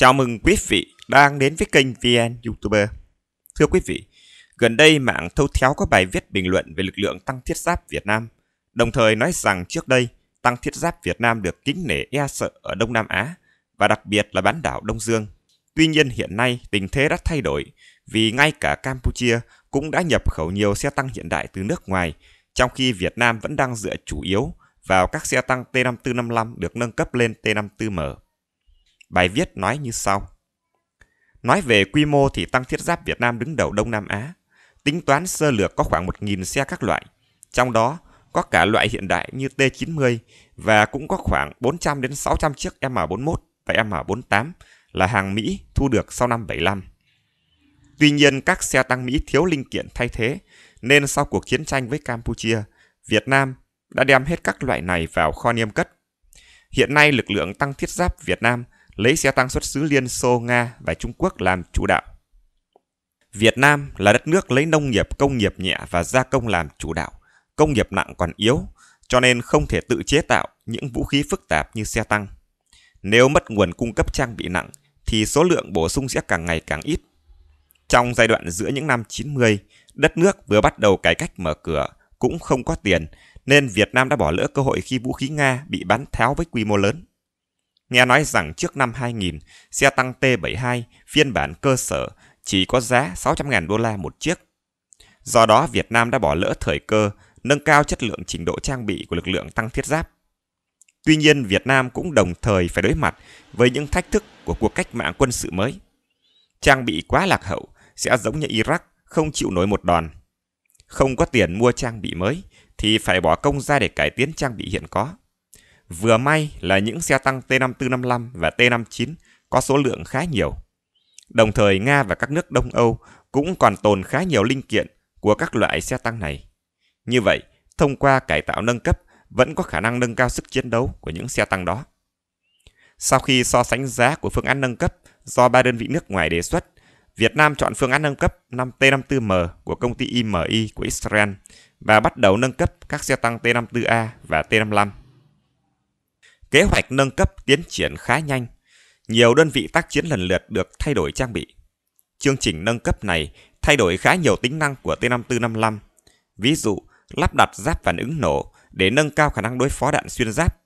Chào mừng quý vị đang đến với kênh VN YouTuber. Thưa quý vị, gần đây mạng Thâu Tháo có bài viết bình luận về lực lượng tăng thiết giáp Việt Nam, đồng thời nói rằng trước đây tăng thiết giáp Việt Nam được kính nể e sợ ở Đông Nam Á và đặc biệt là bán đảo Đông Dương. Tuy nhiên hiện nay tình thế đã thay đổi vì ngay cả Campuchia cũng đã nhập khẩu nhiều xe tăng hiện đại từ nước ngoài, trong khi Việt Nam vẫn đang dựa chủ yếu vào các xe tăng T5455 được nâng cấp lên T54M. Bài viết nói như sau. Nói về quy mô thì tăng thiết giáp Việt Nam đứng đầu Đông Nam Á. Tính toán sơ lược có khoảng 1.000 xe các loại. Trong đó có cả loại hiện đại như T-90 và cũng có khoảng 400 đến 600 chiếc M41 và M48 là hàng Mỹ thu được sau năm 75. Tuy nhiên các xe tăng Mỹ thiếu linh kiện thay thế nên sau cuộc chiến tranh với Campuchia, Việt Nam đã đem hết các loại này vào kho niêm cất. Hiện nay lực lượng tăng thiết giáp Việt Nam – lấy xe tăng xuất xứ Liên Xô, Nga và Trung Quốc làm chủ đạo. Việt Nam là đất nước lấy nông nghiệp, công nghiệp nhẹ và gia công làm chủ đạo, công nghiệp nặng còn yếu, cho nên không thể tự chế tạo những vũ khí phức tạp như xe tăng. Nếu mất nguồn cung cấp trang bị nặng, thì số lượng bổ sung sẽ càng ngày càng ít. Trong giai đoạn giữa những năm 90, đất nước vừa bắt đầu cải cách mở cửa, cũng không có tiền, nên Việt Nam đã bỏ lỡ cơ hội khi vũ khí Nga bị bán tháo với quy mô lớn. Nghe nói rằng trước năm 2000, xe tăng T-72 phiên bản cơ sở chỉ có giá 600.000 đô la một chiếc. Do đó Việt Nam đã bỏ lỡ thời cơ nâng cao chất lượng trình độ trang bị của lực lượng tăng thiết giáp. Tuy nhiên Việt Nam cũng đồng thời phải đối mặt với những thách thức của cuộc cách mạng quân sự mới. Trang bị quá lạc hậu sẽ giống như Iraq không chịu nổi một đòn. Không có tiền mua trang bị mới thì phải bỏ công ra để cải tiến trang bị hiện có. Vừa may là những xe tăng t 54 55 và T-59 có số lượng khá nhiều. Đồng thời Nga và các nước Đông Âu cũng còn tồn khá nhiều linh kiện của các loại xe tăng này. Như vậy, thông qua cải tạo nâng cấp vẫn có khả năng nâng cao sức chiến đấu của những xe tăng đó. Sau khi so sánh giá của phương án nâng cấp do ba đơn vị nước ngoài đề xuất, Việt Nam chọn phương án nâng cấp 5 T54M của công ty IMI của Israel và bắt đầu nâng cấp các xe tăng T54A và T55. Kế hoạch nâng cấp tiến triển khá nhanh. Nhiều đơn vị tác chiến lần lượt được thay đổi trang bị. Chương trình nâng cấp này thay đổi khá nhiều tính năng của t 54 55 Ví dụ, lắp đặt giáp phản ứng nổ để nâng cao khả năng đối phó đạn xuyên giáp.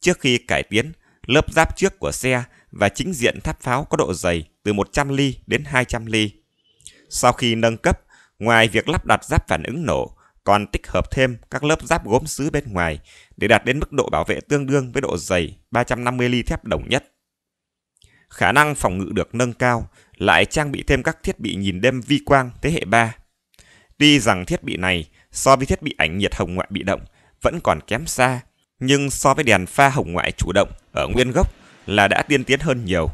Trước khi cải tiến, lớp giáp trước của xe và chính diện tháp pháo có độ dày từ 100 ly đến 200 ly. Sau khi nâng cấp, ngoài việc lắp đặt giáp phản ứng nổ, còn tích hợp thêm các lớp giáp gốm sứ bên ngoài để đạt đến mức độ bảo vệ tương đương với độ dày 350 ly thép đồng nhất. Khả năng phòng ngự được nâng cao, lại trang bị thêm các thiết bị nhìn đêm vi quang thế hệ 3. Tuy rằng thiết bị này so với thiết bị ảnh nhiệt hồng ngoại bị động vẫn còn kém xa, nhưng so với đèn pha hồng ngoại chủ động ở nguyên gốc là đã tiên tiến hơn nhiều.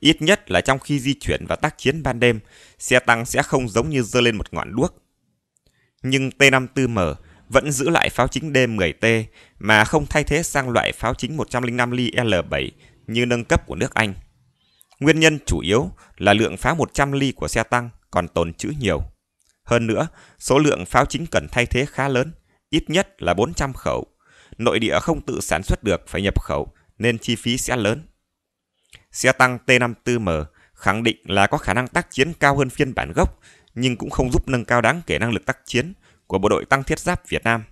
Ít nhất là trong khi di chuyển và tác chiến ban đêm, xe tăng sẽ không giống như dơ lên một ngọn đuốc nhưng T54M vẫn giữ lại pháo chính D10T mà không thay thế sang loại pháo chính 105 ly L7 như nâng cấp của nước Anh. Nguyên nhân chủ yếu là lượng pháo 100 ly của xe tăng còn tồn trữ nhiều. Hơn nữa, số lượng pháo chính cần thay thế khá lớn, ít nhất là 400 khẩu. Nội địa không tự sản xuất được phải nhập khẩu nên chi phí sẽ lớn. Xe tăng T54M khẳng định là có khả năng tác chiến cao hơn phiên bản gốc nhưng cũng không giúp nâng cao đáng kể năng lực tác chiến của bộ đội tăng thiết giáp Việt Nam.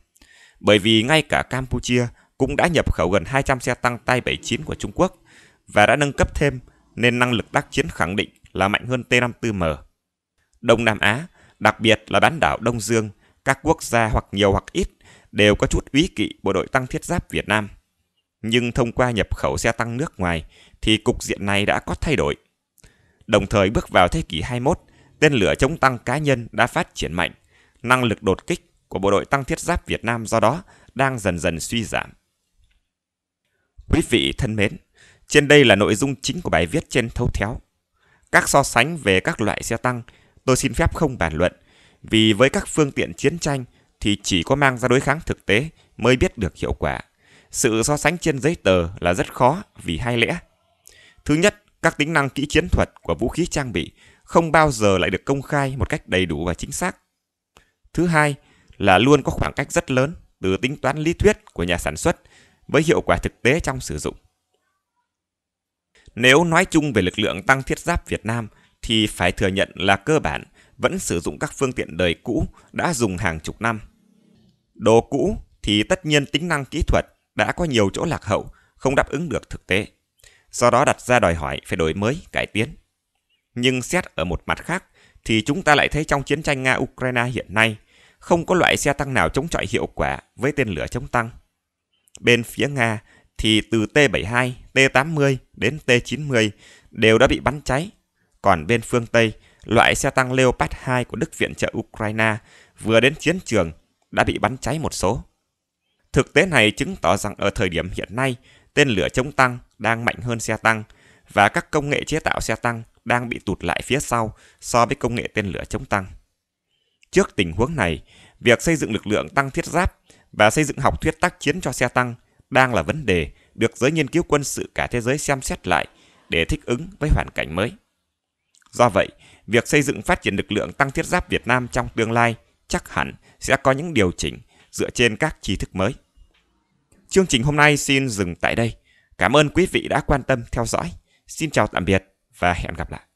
Bởi vì ngay cả Campuchia cũng đã nhập khẩu gần 200 xe tăng tay 79 của Trung Quốc và đã nâng cấp thêm nên năng lực tác chiến khẳng định là mạnh hơn T-54M. Đông Nam Á, đặc biệt là bán đảo Đông Dương, các quốc gia hoặc nhiều hoặc ít đều có chút úy kỵ bộ đội tăng thiết giáp Việt Nam. Nhưng thông qua nhập khẩu xe tăng nước ngoài thì cục diện này đã có thay đổi. Đồng thời bước vào thế kỷ 21, tên lửa chống tăng cá nhân đã phát triển mạnh, năng lực đột kích của bộ đội tăng thiết giáp Việt Nam do đó đang dần dần suy giảm. Quý vị thân mến, trên đây là nội dung chính của bài viết trên thấu théo. Các so sánh về các loại xe tăng tôi xin phép không bàn luận, vì với các phương tiện chiến tranh thì chỉ có mang ra đối kháng thực tế mới biết được hiệu quả. Sự so sánh trên giấy tờ là rất khó vì hai lẽ. Thứ nhất, các tính năng kỹ chiến thuật của vũ khí trang bị không bao giờ lại được công khai một cách đầy đủ và chính xác. Thứ hai là luôn có khoảng cách rất lớn từ tính toán lý thuyết của nhà sản xuất với hiệu quả thực tế trong sử dụng. Nếu nói chung về lực lượng tăng thiết giáp Việt Nam thì phải thừa nhận là cơ bản vẫn sử dụng các phương tiện đời cũ đã dùng hàng chục năm. Đồ cũ thì tất nhiên tính năng kỹ thuật đã có nhiều chỗ lạc hậu, không đáp ứng được thực tế. Do đó đặt ra đòi hỏi phải đổi mới, cải tiến. Nhưng xét ở một mặt khác, thì chúng ta lại thấy trong chiến tranh Nga-Ukraine hiện nay, không có loại xe tăng nào chống chọi hiệu quả với tên lửa chống tăng. Bên phía Nga thì từ T-72, T-80 đến T-90 đều đã bị bắn cháy. Còn bên phương Tây, loại xe tăng Leopard 2 của Đức viện trợ Ukraine vừa đến chiến trường đã bị bắn cháy một số. Thực tế này chứng tỏ rằng ở thời điểm hiện nay, tên lửa chống tăng đang mạnh hơn xe tăng và các công nghệ chế tạo xe tăng đang bị tụt lại phía sau so với công nghệ tên lửa chống tăng. Trước tình huống này, việc xây dựng lực lượng tăng thiết giáp và xây dựng học thuyết tác chiến cho xe tăng đang là vấn đề được giới nghiên cứu quân sự cả thế giới xem xét lại để thích ứng với hoàn cảnh mới. Do vậy, việc xây dựng phát triển lực lượng tăng thiết giáp Việt Nam trong tương lai chắc hẳn sẽ có những điều chỉnh dựa trên các tri thức mới. Chương trình hôm nay xin dừng tại đây. Cảm ơn quý vị đã quan tâm theo dõi. Xin chào tạm biệt và hẹn gặp lại